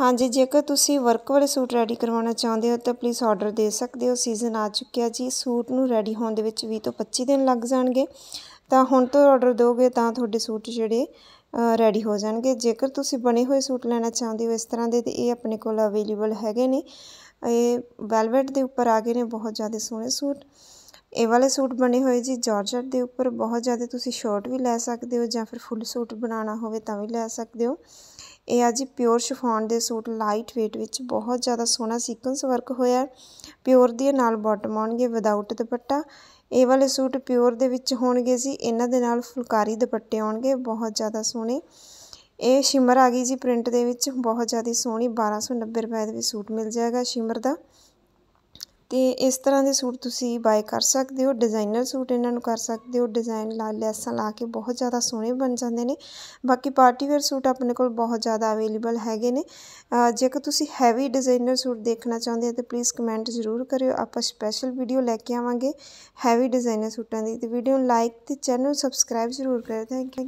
ਹਾਂਜੀ ਜੇਕਰ ਤੁਸੀਂ ਵਰਕ ਵਾਲੇ ਸੂਟ ਰੈਡੀ ਕਰਵਾਉਣਾ ਚਾਹੁੰਦੇ ਹੋ ਤਾਂ ਪਲੀਜ਼ ਆਰਡਰ ਦੇ ਸਕਦੇ ਹੋ ਸੀਜ਼ਨ ਆ ਚੁੱਕਿਆ ਜੀ ਸੂਟ ਨੂੰ ਰੈਡੀ ਹੋਣ ਦੇ ਵਿੱਚ 20 ਤੋਂ 25 ਦਿਨ ਲੱਗ ਜਾਣਗੇ ਤਾਂ ਹੁਣ ਤੋਂ ਆਰਡਰ ਦੋਗੇ ਤਾਂ ਤੁਹਾਡੇ ਸੂਟ ਜਿਹੜੇ ਰੈਡੀ ਹੋ ਜਾਣਗੇ ਜੇਕਰ ਤੁਸੀਂ ਬਣੇ ਹੋਏ ਸੂਟ ਲੈਣਾ ਚਾਹੁੰਦੇ ਹੋ ਇਸ ਤਰ੍ਹਾਂ ਦੇ ਤੇ ਇਹ ਆਪਣੇ ਕੋਲ ਅਵੇਲੇਬਲ ਹੈਗੇ ਨੇ ਇਹ ਵੈਲਵਟ ਦੇ ਉੱਪਰ ਆ ਗਏ ਨੇ ਬਹੁਤ ਜ਼ਿਆਦਾ ਸੋਹਣੇ ਸੂਟ ਇਹ ਵਾਲੇ ਸੂਟ ਬਣੇ ਹੋਏ ਜੀ ਜਾਰਜਟ ਦੇ ਉੱਪਰ ਬਹੁਤ ਜ਼ਿਆਦਾ ਤੁਸੀਂ ਸ਼ਾਰਟ ਵੀ ਲੈ ਸਕਦੇ ਹੋ ਜਾਂ ਫਿਰ ਫੁੱਲ ਸੂਟ ਬਣਾਉਣਾ ਹੋਵੇ ਤਾਂ ਵੀ ਲੈ ਸਕਦੇ ਹੋ ਇਹ ਆ ਜੀ ਪਿਓਰ ਸ਼ਿਫੋਨ ਦੇ ਸੂਟ ਲਾਈਟ weight ਵਿੱਚ ਬਹੁਤ ਜ਼ਿਆਦਾ ਸੋਹਣਾ ਸੀਕੁਐਂਸ ਵਰਕ ਹੋਇਆ ਪਿਓਰ ਦੇ ਨਾਲ ਬਾਟਮ ਆਉਣਗੇ ਵਿਦਆਊਟ ਦੁਪੱਟਾ ਇਹ ਵਾਲੇ ਸੂਟ ਪਿਓਰ ਦੇ ਵਿੱਚ ਹੋਣਗੇ ਜੀ ਇਹਨਾਂ ਦੇ ਨਾਲ ਫੁਲਕਾਰੀ ਦੁਪੱਟੇ ਆਉਣਗੇ ਬਹੁਤ ਜ਼ਿਆਦਾ ਸੋਹਣੇ ਇਹ ਸ਼ਿਮਰ ਆ ਗਈ ਜੀ ਪ੍ਰਿੰਟ ਦੇ ਵਿੱਚ ਬਹੁਤ ਜ਼ਿਆਦਾ ਸੋਹਣੀ 1290 ਰੁਪਏ ਦੇ ਵਿੱਚ ਸੂਟ ਮਿਲ ਜਾਏਗਾ ਸ਼ਿਮਰ ਦਾ ਤੇ ਇਸ ਤਰ੍ਹਾਂ ਦੇ ਸੂਟ ਤੁਸੀਂ ਬਾਏ ਕਰ ਸਕਦੇ ਹੋ ਡਿਜ਼ਾਈਨਰ ਸੂਟ ਇਹਨਾਂ ਨੂੰ ਕਰ ਸਕਦੇ ਹੋ ਡਿਜ਼ਾਈਨ ਲਾ ਲੈਸਾਂ ਲਾ ਕੇ ਬਹੁਤ ਜ਼ਿਆਦਾ ਸੋਹਣੇ ਬਣ ਜਾਂਦੇ ਨੇ ਬਾਕੀ ਪਾਰਟੀ ਵੇਅਰ ਸੂਟ ਆਪਣੇ ਕੋਲ ਬਹੁਤ ਜ਼ਿਆਦਾ ਅਵੇਲੇਬਲ ਹੈਗੇ ਨੇ ਜੇਕਰ ਤੁਸੀਂ ਹੈਵੀ ਡਿਜ਼ਾਈਨਰ ਸੂਟ ਦੇਖਣਾ ਚਾਹੁੰਦੇ ਹੋ ਤੇ ਪਲੀਜ਼ ਕਮੈਂਟ ਜ਼ਰੂਰ ਕਰਿਓ ਆਪਾਂ ਸਪੈਸ਼ਲ ਵੀਡੀਓ ਲੈ ਕੇ ਆਵਾਂਗੇ ਹੈਵੀ ਡਿਜ਼ਾਈਨਰ ਸੂਟਾਂ ਦੀ ਤੇ ਵੀਡੀਓ ਨੂੰ ਲਾਈਕ ਤੇ ਚੈਨਲ ਸਬਸਕ੍ਰਾਈਬ ਜ਼ਰੂਰ ਕਰਿਓ ਥੈਂਕ ਯੂ